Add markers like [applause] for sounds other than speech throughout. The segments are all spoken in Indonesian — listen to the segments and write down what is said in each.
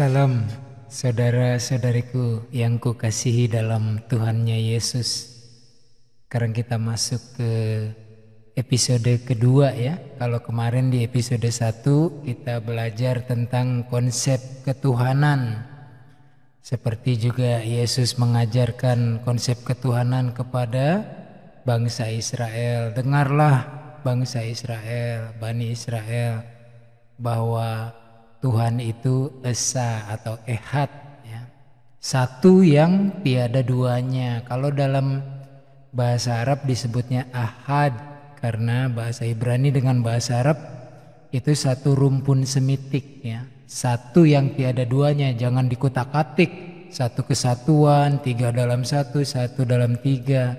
Salam saudara-saudariku yang kukasihi dalam Tuhannya Yesus. Sekarang kita masuk ke episode kedua ya. Kalau kemarin di episode satu kita belajar tentang konsep ketuhanan. Seperti juga Yesus mengajarkan konsep ketuhanan kepada bangsa Israel. Dengarlah bangsa Israel, Bani Israel bahwa Tuhan itu Esa atau Ehad ya. Satu yang tiada duanya. Kalau dalam bahasa Arab disebutnya Ahad karena bahasa Ibrani dengan bahasa Arab itu satu rumpun semitik ya. Satu yang tiada duanya, jangan dikutak-atik. Satu kesatuan, tiga dalam satu, satu dalam tiga.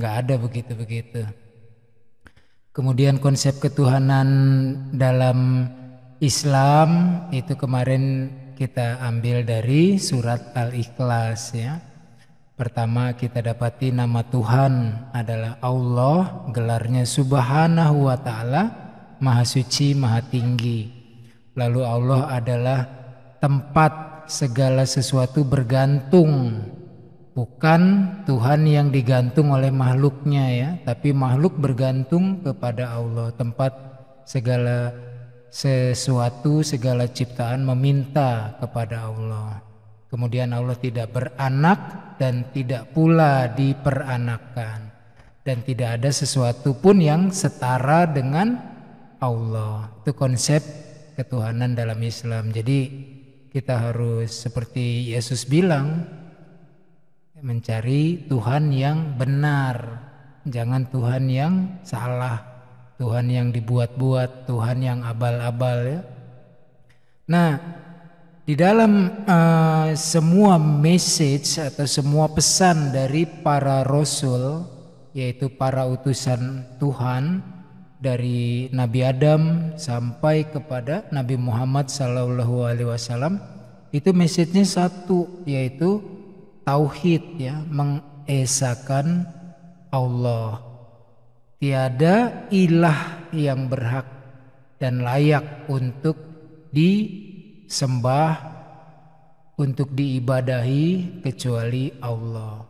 Nggak ada begitu-begitu. Kemudian konsep ketuhanan dalam Islam itu kemarin kita ambil dari surat Al-Ikhlas ya. Pertama kita dapati nama Tuhan adalah Allah, gelarnya Subhanahu wa taala, Maha Suci, Maha Tinggi. Lalu Allah adalah tempat segala sesuatu bergantung. Bukan Tuhan yang digantung oleh makhluknya ya, tapi makhluk bergantung kepada Allah, tempat segala sesuatu segala ciptaan meminta kepada Allah. Kemudian Allah tidak beranak dan tidak pula diperanakan Dan tidak ada sesuatu pun yang setara dengan Allah. Itu konsep ketuhanan dalam Islam. Jadi kita harus seperti Yesus bilang mencari Tuhan yang benar, jangan Tuhan yang salah. Tuhan yang dibuat-buat, Tuhan yang abal-abal ya. Nah, di dalam uh, semua message atau semua pesan dari para rasul yaitu para utusan Tuhan dari Nabi Adam sampai kepada Nabi Muhammad Sallallahu Alaihi Wasallam itu message-nya satu yaitu tauhid ya mengesakan Allah Tiada ilah yang berhak dan layak untuk disembah, untuk diibadahi kecuali Allah.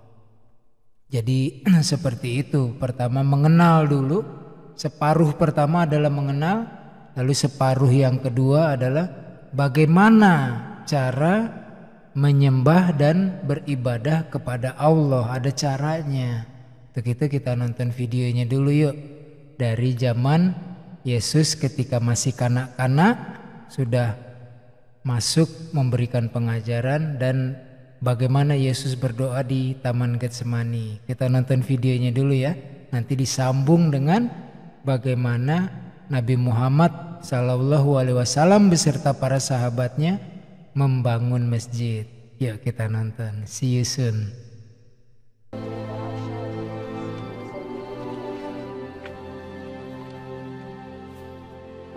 Jadi [clears throat] seperti itu. Pertama mengenal dulu. Separuh pertama adalah mengenal. Lalu separuh yang kedua adalah bagaimana cara menyembah dan beribadah kepada Allah. Ada caranya. Untuk itu kita nonton videonya dulu yuk. Dari zaman Yesus ketika masih kanak-kanak sudah masuk memberikan pengajaran dan bagaimana Yesus berdoa di Taman Getsemani. Kita nonton videonya dulu ya. Nanti disambung dengan bagaimana Nabi Muhammad Sallallahu Alaihi Wasallam beserta para sahabatnya membangun masjid. Yuk kita nonton. See you soon.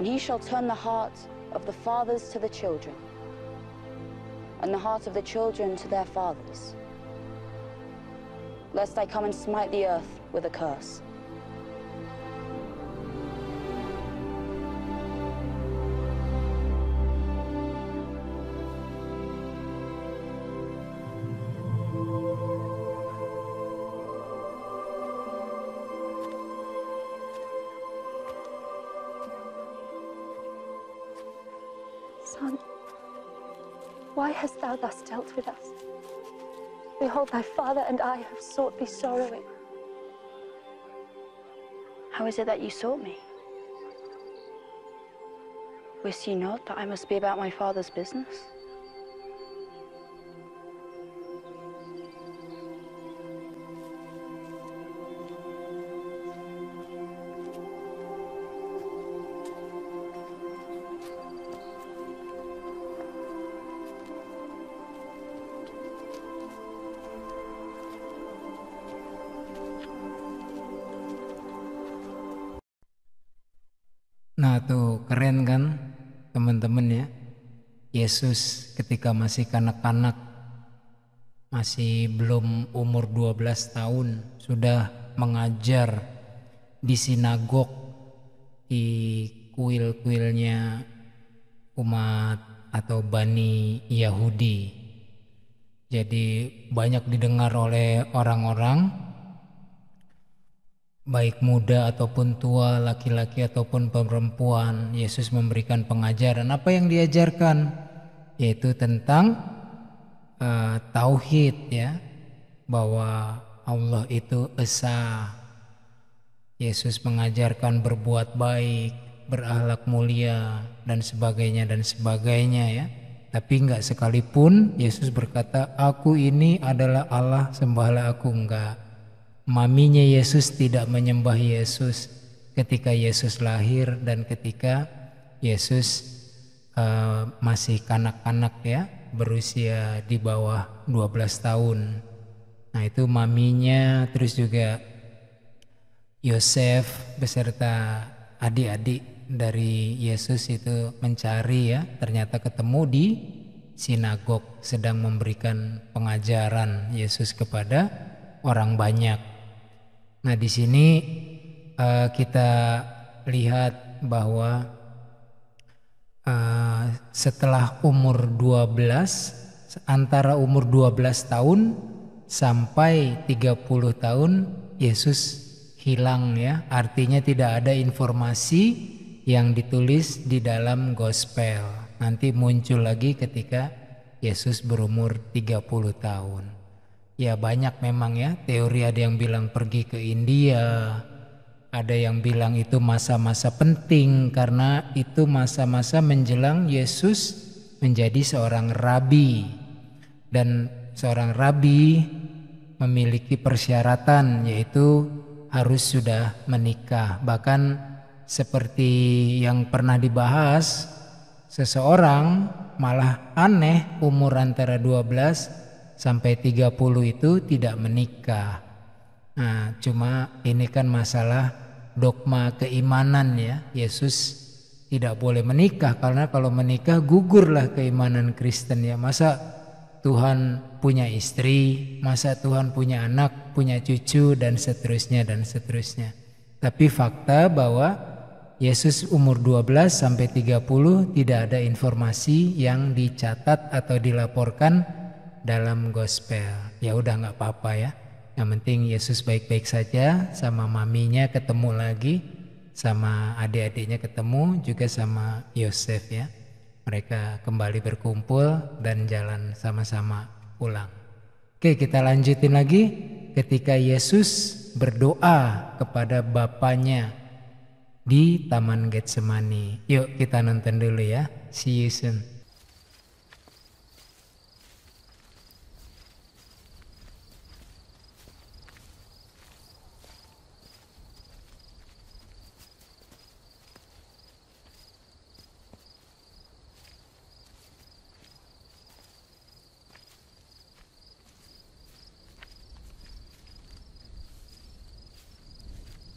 And he shall turn the heart of the fathers to the children, and the heart of the children to their fathers, lest I come and smite the earth with a curse. thus dealt with us. Behold, thy father and I have sought thee sorrowing. How is it that you sought me? Wist ye not that I must be about my father's business? Yesus ketika masih kanak-kanak, masih belum umur 12 tahun, sudah mengajar di sinagog di kuil-kuilnya umat atau Bani Yahudi. Jadi banyak didengar oleh orang-orang baik muda ataupun tua, laki-laki ataupun perempuan, Yesus memberikan pengajaran apa yang diajarkan yaitu tentang uh, tauhid ya bahwa Allah itu esa Yesus mengajarkan berbuat baik berahlak mulia dan sebagainya dan sebagainya ya tapi enggak sekalipun Yesus berkata aku ini adalah Allah sembahlah aku enggak maminya Yesus tidak menyembah Yesus ketika Yesus lahir dan ketika Yesus Eh, masih kanak-kanak ya berusia di bawah 12 tahun. Nah itu maminya terus juga Yosef beserta adik-adik dari Yesus itu mencari ya ternyata ketemu di sinagog sedang memberikan pengajaran Yesus kepada orang banyak. Nah di sini uh, kita lihat bahwa Eh, setelah umur 12 antara umur 12 tahun sampai 30 tahun Yesus hilang ya artinya tidak ada informasi yang ditulis di dalam gospel nanti muncul lagi ketika Yesus berumur 30 tahun ya banyak memang ya teori ada yang bilang pergi ke India ada yang bilang itu masa-masa penting karena itu masa-masa menjelang Yesus menjadi seorang rabi dan seorang rabi memiliki persyaratan yaitu harus sudah menikah. Bahkan seperti yang pernah dibahas, seseorang malah aneh umur antara 12 sampai 30 itu tidak menikah. Nah, cuma ini kan masalah dogma keimanan ya. Yesus tidak boleh menikah karena kalau menikah gugurlah keimanan Kristen ya. Masa Tuhan punya istri, masa Tuhan punya anak, punya cucu dan seterusnya dan seterusnya. Tapi fakta bahwa Yesus umur 12 sampai 30 tidak ada informasi yang dicatat atau dilaporkan dalam gospel. Ya udah nggak apa-apa ya. Yang penting Yesus baik-baik saja, sama maminya ketemu lagi, sama adik-adiknya ketemu, juga sama Yosef ya. Mereka kembali berkumpul dan jalan sama-sama pulang. Oke, kita lanjutin lagi. Ketika Yesus berdoa kepada Bapaknya di Taman Getsemani. Yuk kita nonton dulu ya. See you soon.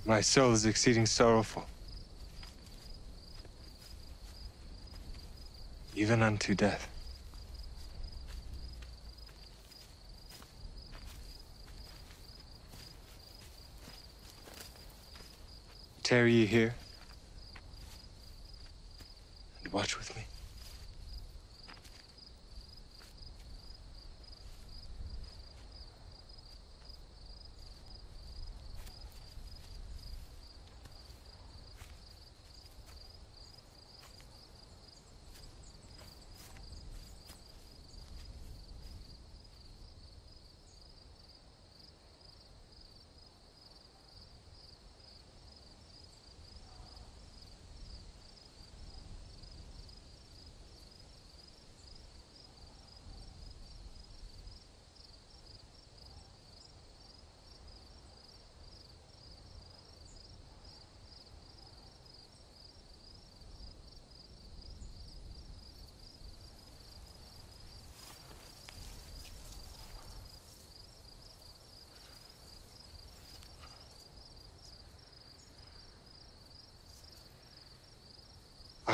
My soul is exceeding sorrowful. Even unto death. Tarry ye here?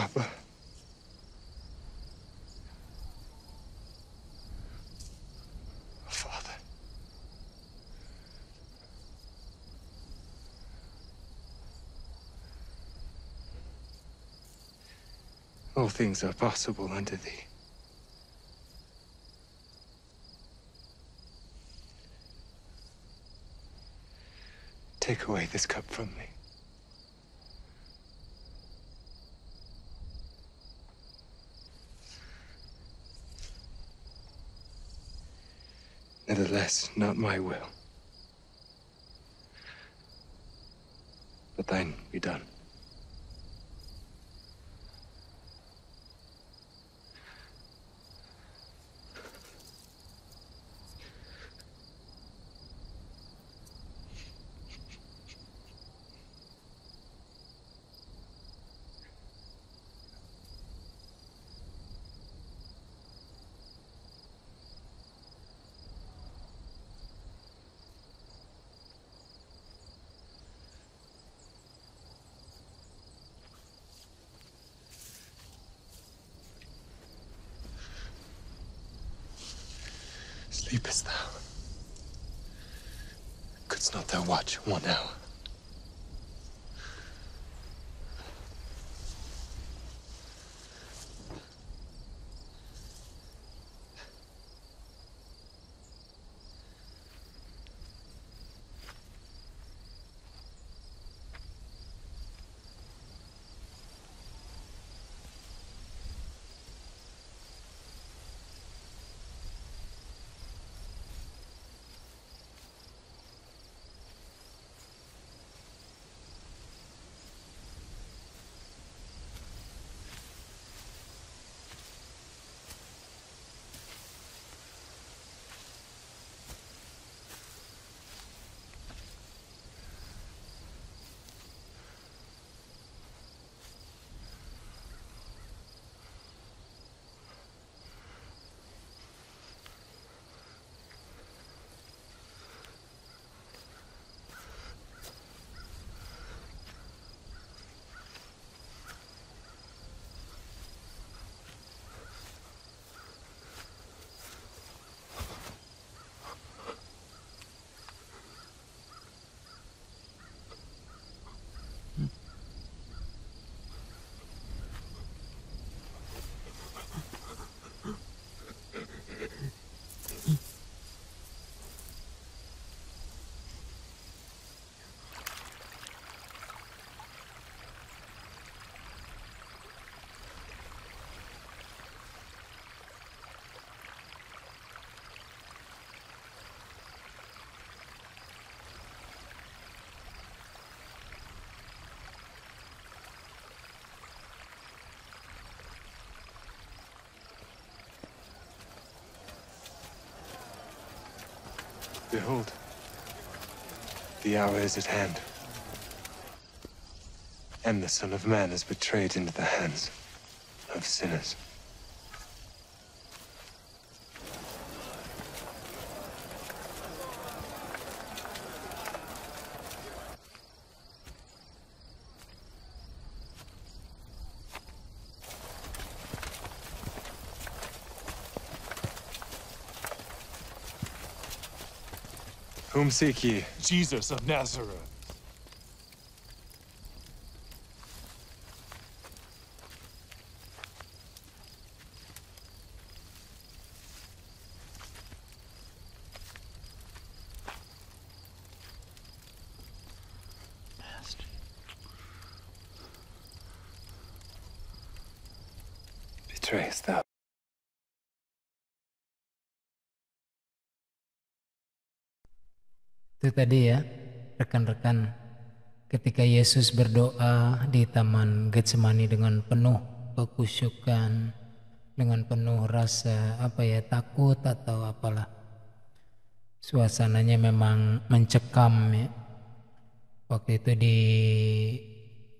Papa. Father. All things are possible unto thee. Take away this cup from me. Nevertheless, not my will, but thine be done. sleepest thou? Couldst not thou watch one hour? Behold, the hour is at hand. And the Son of Man is betrayed into the hands of sinners. Whom seek ye? Jesus of Nazareth. Itu tadi ya, rekan-rekan, ketika Yesus berdoa di Taman Getsemani dengan penuh kekusyukan, dengan penuh rasa apa ya takut atau apalah. Suasananya memang mencekam ya. Waktu itu di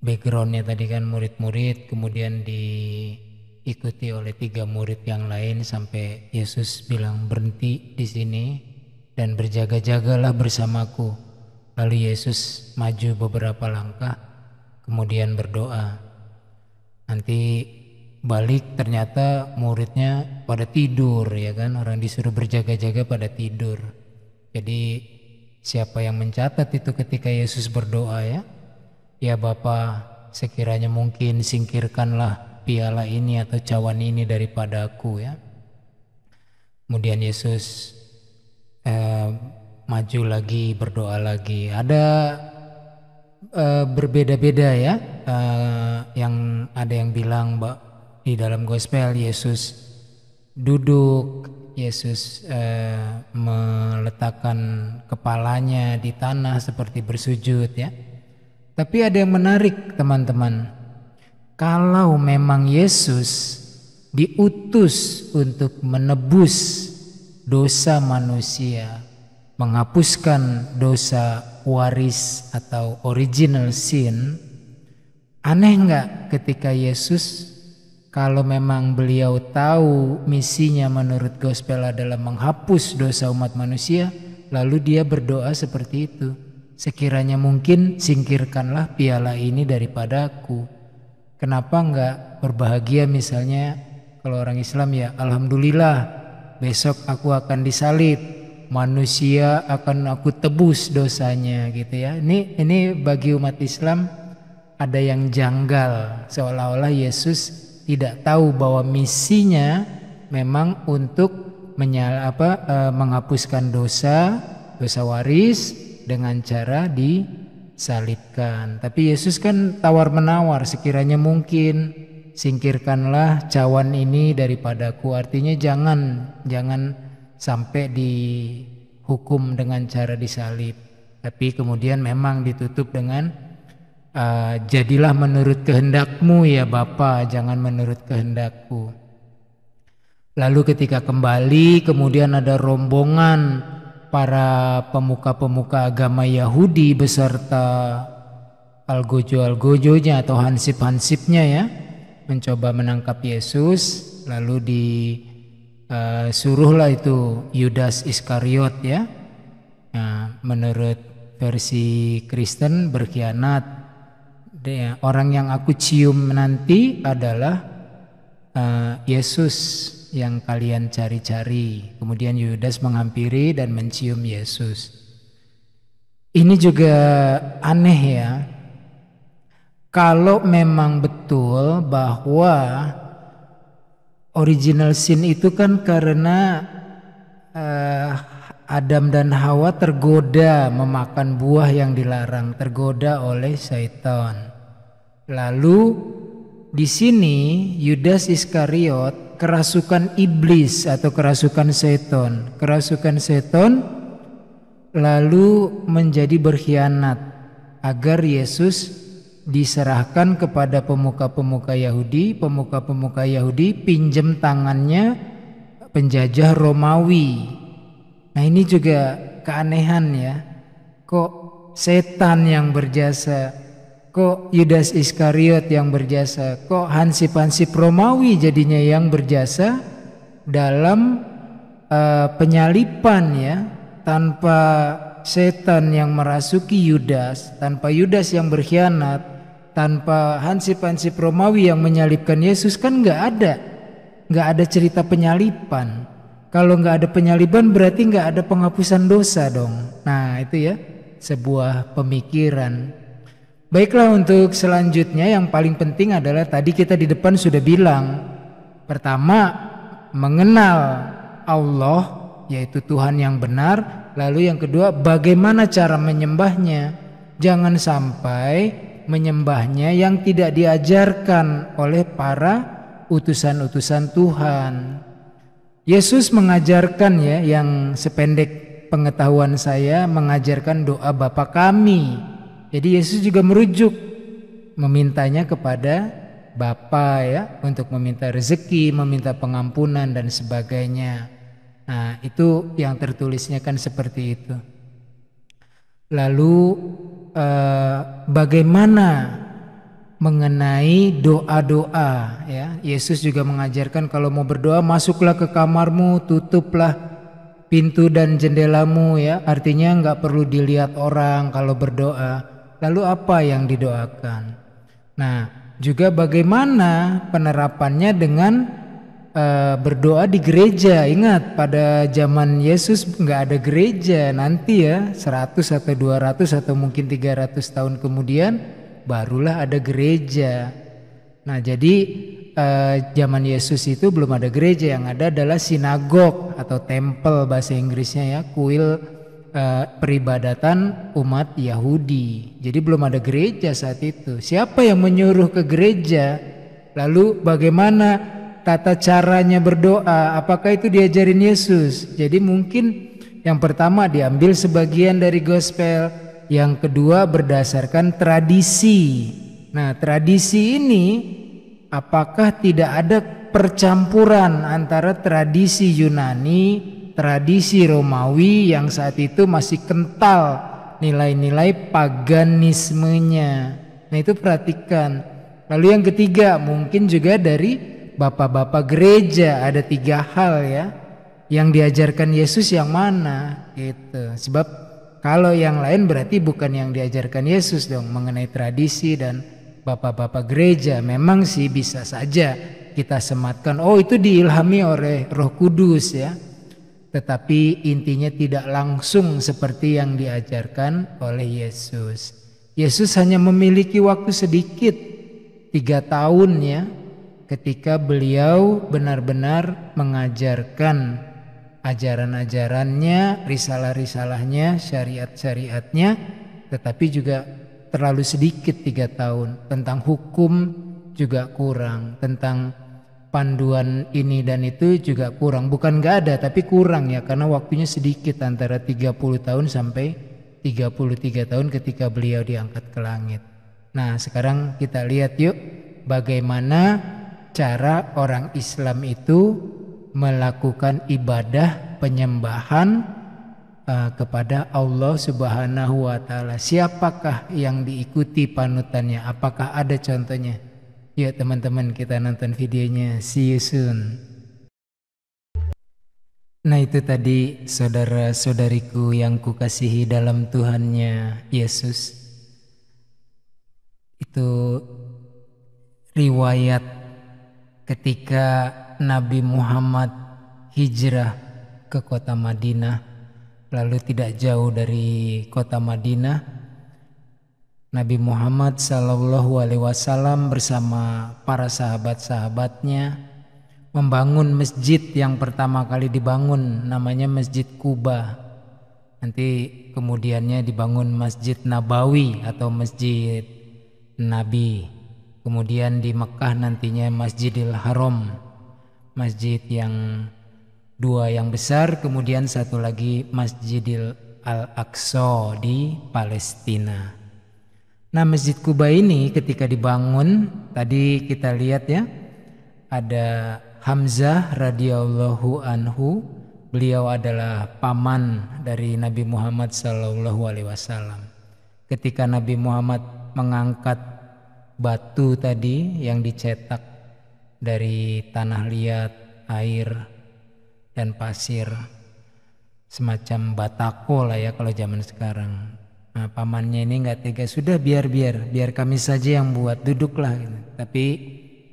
backgroundnya tadi kan murid-murid kemudian diikuti oleh tiga murid yang lain sampai Yesus bilang berhenti di sini dan berjaga-jagalah bersamaku. Lalu Yesus maju beberapa langkah, kemudian berdoa. Nanti balik ternyata muridnya pada tidur ya kan, orang disuruh berjaga-jaga pada tidur. Jadi siapa yang mencatat itu ketika Yesus berdoa ya? Ya Bapa, sekiranya mungkin singkirkanlah piala ini atau cawan ini daripada aku ya. Kemudian Yesus Eh, maju lagi berdoa lagi ada eh, berbeda-beda ya eh, yang ada yang bilang mbak di dalam gospel Yesus duduk Yesus eh, meletakkan kepalanya di tanah seperti bersujud ya tapi ada yang menarik teman-teman kalau memang Yesus diutus untuk menebus dosa manusia, menghapuskan dosa waris atau original sin, aneh nggak ketika Yesus kalau memang beliau tahu misinya menurut gospel adalah menghapus dosa umat manusia, lalu dia berdoa seperti itu. Sekiranya mungkin singkirkanlah piala ini daripadaku. Kenapa enggak berbahagia misalnya kalau orang Islam ya alhamdulillah besok aku akan disalib, manusia akan aku tebus dosanya gitu ya. Ini ini bagi umat Islam ada yang janggal seolah-olah Yesus tidak tahu bahwa misinya memang untuk menyala apa e, menghapuskan dosa, dosa waris dengan cara disalibkan. Tapi Yesus kan tawar-menawar sekiranya mungkin singkirkanlah cawan ini daripadaku. Artinya jangan jangan sampai dihukum dengan cara disalib. Tapi kemudian memang ditutup dengan uh, jadilah menurut kehendakmu ya Bapa, jangan menurut kehendakku. Lalu ketika kembali kemudian ada rombongan para pemuka-pemuka agama Yahudi beserta algojo-algojonya atau hansip-hansipnya ya mencoba menangkap Yesus lalu disuruhlah eh, itu Yudas Iskariot ya nah, menurut versi Kristen berkhianat orang yang aku cium nanti adalah eh, Yesus yang kalian cari-cari kemudian Yudas menghampiri dan mencium Yesus ini juga aneh ya kalau memang betul bahwa original sin itu kan karena uh, Adam dan Hawa tergoda memakan buah yang dilarang, tergoda oleh syaitan. Lalu di sini Yudas Iskariot kerasukan iblis atau kerasukan Setan, kerasukan Setan lalu menjadi berkhianat agar Yesus diserahkan kepada pemuka-pemuka Yahudi, pemuka-pemuka Yahudi pinjam tangannya penjajah Romawi. Nah, ini juga keanehan ya. Kok setan yang berjasa, kok Yudas Iskariot yang berjasa, kok hansip-hansip Romawi jadinya yang berjasa dalam uh, penyalipan ya, tanpa setan yang merasuki Yudas, tanpa Yudas yang berkhianat, tanpa hansip-hansip Romawi yang menyalibkan Yesus kan nggak ada nggak ada cerita penyaliban. kalau nggak ada penyaliban berarti nggak ada penghapusan dosa dong nah itu ya sebuah pemikiran baiklah untuk selanjutnya yang paling penting adalah tadi kita di depan sudah bilang pertama mengenal Allah yaitu Tuhan yang benar lalu yang kedua bagaimana cara menyembahnya jangan sampai menyembahnya yang tidak diajarkan oleh para utusan-utusan Tuhan. Yesus mengajarkan ya yang sependek pengetahuan saya mengajarkan doa Bapa kami. Jadi Yesus juga merujuk memintanya kepada Bapa ya untuk meminta rezeki, meminta pengampunan dan sebagainya. Nah, itu yang tertulisnya kan seperti itu. Lalu Eh, bagaimana mengenai doa-doa ya. Yesus juga mengajarkan kalau mau berdoa masuklah ke kamarmu, tutuplah pintu dan jendelamu ya. Artinya nggak perlu dilihat orang kalau berdoa. Lalu apa yang didoakan? Nah, juga bagaimana penerapannya dengan Eh, berdoa di gereja. Ingat pada zaman Yesus nggak ada gereja. Nanti ya 100 atau 200 atau mungkin 300 tahun kemudian barulah ada gereja. Nah, jadi eh, zaman Yesus itu belum ada gereja, yang ada adalah sinagog atau tempel bahasa Inggrisnya ya, kuil eh, peribadatan umat Yahudi. Jadi belum ada gereja saat itu. Siapa yang menyuruh ke gereja? Lalu bagaimana tata caranya berdoa, apakah itu diajarin Yesus? Jadi mungkin yang pertama diambil sebagian dari gospel, yang kedua berdasarkan tradisi. Nah, tradisi ini apakah tidak ada percampuran antara tradisi Yunani, tradisi Romawi yang saat itu masih kental nilai-nilai paganismenya. Nah, itu perhatikan. Lalu yang ketiga mungkin juga dari bapak-bapak gereja ada tiga hal ya yang diajarkan Yesus yang mana gitu. Sebab kalau yang lain berarti bukan yang diajarkan Yesus dong mengenai tradisi dan bapak-bapak gereja. Memang sih bisa saja kita sematkan oh itu diilhami oleh Roh Kudus ya. Tetapi intinya tidak langsung seperti yang diajarkan oleh Yesus. Yesus hanya memiliki waktu sedikit tiga tahun ya ketika beliau benar-benar mengajarkan ajaran-ajarannya, risalah-risalahnya, syariat-syariatnya, tetapi juga terlalu sedikit tiga tahun tentang hukum juga kurang, tentang panduan ini dan itu juga kurang. Bukan nggak ada, tapi kurang ya karena waktunya sedikit antara 30 tahun sampai 33 tahun ketika beliau diangkat ke langit. Nah, sekarang kita lihat yuk bagaimana cara orang Islam itu melakukan ibadah penyembahan uh, kepada Allah Subhanahu wa taala. Siapakah yang diikuti panutannya? Apakah ada contohnya? Yuk teman-teman kita nonton videonya. See you soon. Nah itu tadi saudara-saudariku yang kukasihi dalam Tuhannya Yesus. Itu riwayat ketika Nabi Muhammad hijrah ke kota Madinah lalu tidak jauh dari kota Madinah Nabi Muhammad Shallallahu Alaihi Wasallam bersama para sahabat-sahabatnya membangun masjid yang pertama kali dibangun namanya Masjid Kuba nanti kemudiannya dibangun Masjid Nabawi atau Masjid Nabi Kemudian di Mekah nantinya Masjidil Haram, masjid yang dua yang besar, kemudian satu lagi Masjidil Al-Aqsa di Palestina. Nah, Masjid Kuba ini ketika dibangun, tadi kita lihat ya, ada Hamzah radhiyallahu anhu, beliau adalah paman dari Nabi Muhammad sallallahu alaihi wasallam. Ketika Nabi Muhammad mengangkat batu tadi yang dicetak dari tanah liat, air, dan pasir. Semacam batako lah ya kalau zaman sekarang. Nah, pamannya ini nggak tega, sudah biar-biar, biar kami saja yang buat, duduklah. Gitu. Tapi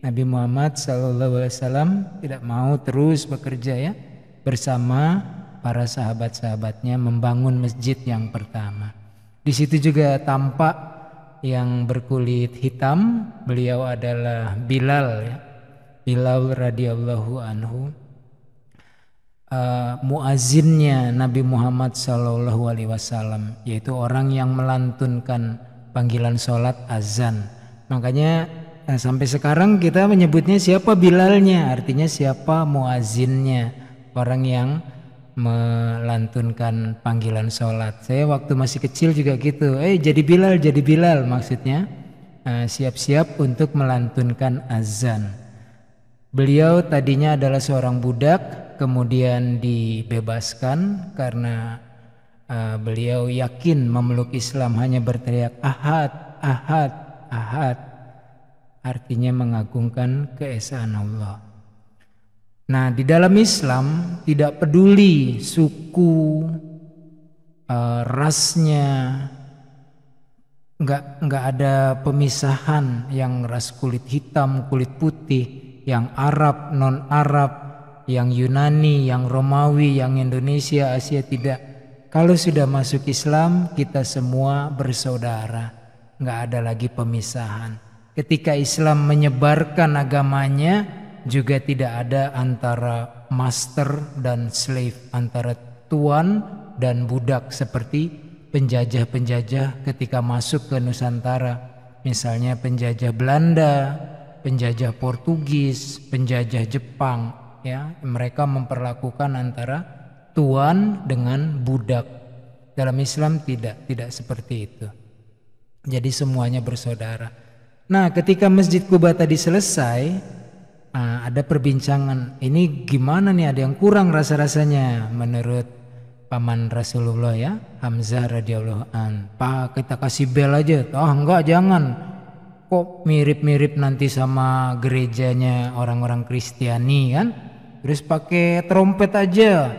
Nabi Muhammad SAW tidak mau terus bekerja ya, bersama para sahabat-sahabatnya membangun masjid yang pertama. Di situ juga tampak yang berkulit hitam, beliau adalah Bilal ya. Bilal radhiyallahu anhu. Uh, eh, muazinnya Nabi Muhammad Sallallahu Alaihi Wasallam yaitu orang yang melantunkan panggilan sholat azan makanya nah, sampai sekarang kita menyebutnya siapa Bilalnya artinya siapa muazinnya orang yang melantunkan panggilan sholat. Saya waktu masih kecil juga gitu. Eh jadi Bilal, jadi Bilal maksudnya. Eh, siap-siap uh, untuk melantunkan azan. Beliau tadinya adalah seorang budak, kemudian dibebaskan karena uh, beliau yakin memeluk Islam hanya berteriak ahad, ahad, ahad. Artinya mengagungkan keesaan Allah. Nah, di dalam Islam tidak peduli suku, uh, rasnya, nggak nggak ada pemisahan yang ras kulit hitam, kulit putih, yang Arab, non Arab, yang Yunani, yang Romawi, yang Indonesia, Asia tidak. Kalau sudah masuk Islam, kita semua bersaudara, nggak ada lagi pemisahan. Ketika Islam menyebarkan agamanya, juga tidak ada antara master dan slave, antara tuan dan budak seperti penjajah-penjajah ketika masuk ke Nusantara. Misalnya penjajah Belanda, penjajah Portugis, penjajah Jepang, ya, mereka memperlakukan antara tuan dengan budak. Dalam Islam tidak, tidak seperti itu. Jadi semuanya bersaudara. Nah, ketika Masjid Kuba tadi selesai, Nah, ada perbincangan ini gimana nih ada yang kurang rasa-rasanya menurut paman Rasulullah ya Hamzah radhiyallahu an Pak kita kasih bel aja oh enggak jangan kok mirip-mirip nanti sama gerejanya orang-orang Kristiani kan terus pakai trompet aja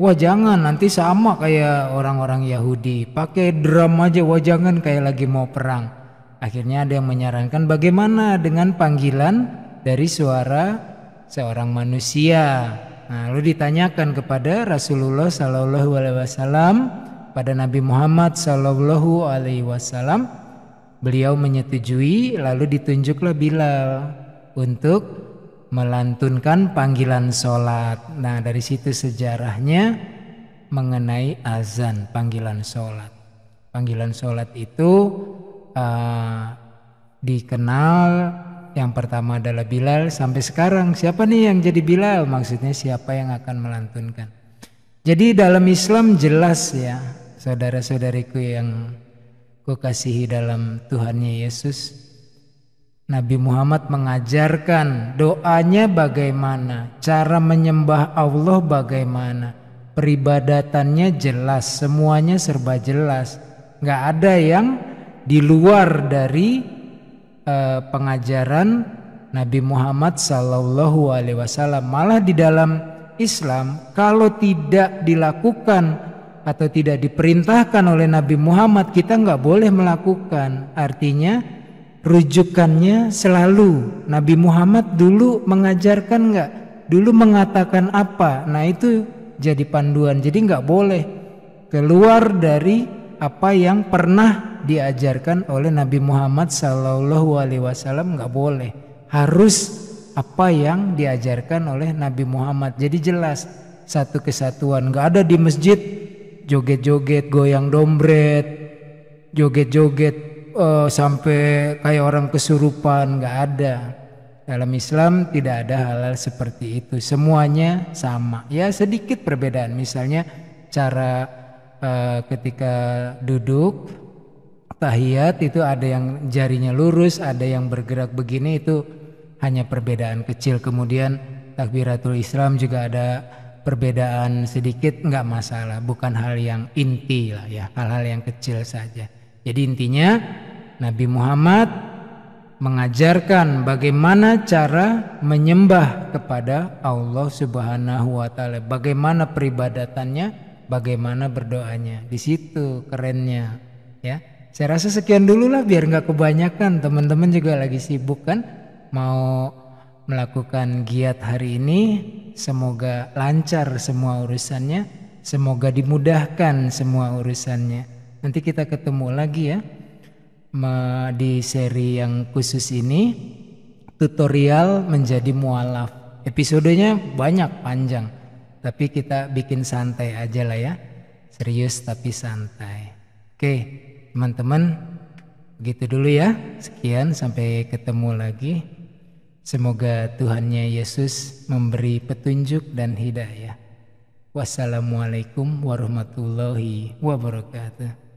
wah jangan nanti sama kayak orang-orang Yahudi pakai drum aja wah jangan kayak lagi mau perang akhirnya ada yang menyarankan bagaimana dengan panggilan dari suara seorang manusia. Nah, lalu ditanyakan kepada Rasulullah Sallallahu Alaihi Wasallam pada Nabi Muhammad Sallallahu Alaihi Wasallam, beliau menyetujui. Lalu ditunjuklah Bilal untuk melantunkan panggilan solat. Nah, dari situ sejarahnya mengenai azan panggilan solat. Panggilan solat itu uh, dikenal yang pertama adalah Bilal sampai sekarang. Siapa nih yang jadi Bilal? Maksudnya siapa yang akan melantunkan? Jadi dalam Islam jelas ya, saudara-saudariku yang kukasihi dalam Tuhannya Yesus. Nabi Muhammad mengajarkan doanya bagaimana, cara menyembah Allah bagaimana, peribadatannya jelas, semuanya serba jelas. Nggak ada yang di luar dari uh, pengajaran Nabi Muhammad Sallallahu Alaihi Wasallam. Malah di dalam Islam, kalau tidak dilakukan atau tidak diperintahkan oleh Nabi Muhammad, kita nggak boleh melakukan. Artinya rujukannya selalu Nabi Muhammad dulu mengajarkan nggak, dulu mengatakan apa. Nah itu jadi panduan. Jadi nggak boleh keluar dari apa yang pernah diajarkan oleh Nabi Muhammad Sallallahu Alaihi Wasallam nggak boleh harus apa yang diajarkan oleh Nabi Muhammad jadi jelas satu kesatuan nggak ada di masjid joget-joget goyang dombret joget-joget uh, sampai kayak orang kesurupan nggak ada dalam Islam tidak ada halal seperti itu semuanya sama ya sedikit perbedaan misalnya cara uh, ketika duduk tahiyat itu ada yang jarinya lurus, ada yang bergerak begini itu hanya perbedaan kecil. Kemudian takbiratul Islam juga ada perbedaan sedikit nggak masalah, bukan hal yang inti lah ya, hal-hal yang kecil saja. Jadi intinya Nabi Muhammad mengajarkan bagaimana cara menyembah kepada Allah Subhanahu wa taala, bagaimana peribadatannya, bagaimana berdoanya. Di situ kerennya, ya. Saya rasa sekian dulu lah biar nggak kebanyakan. Teman-teman juga lagi sibuk kan mau melakukan giat hari ini. Semoga lancar semua urusannya. Semoga dimudahkan semua urusannya. Nanti kita ketemu lagi ya di seri yang khusus ini tutorial menjadi mualaf. Episodenya banyak panjang, tapi kita bikin santai aja lah ya. Serius tapi santai. Oke. Okay. Teman-teman, begitu dulu ya. Sekian sampai ketemu lagi. Semoga Tuhannya Yesus memberi petunjuk dan hidayah. Wassalamualaikum warahmatullahi wabarakatuh.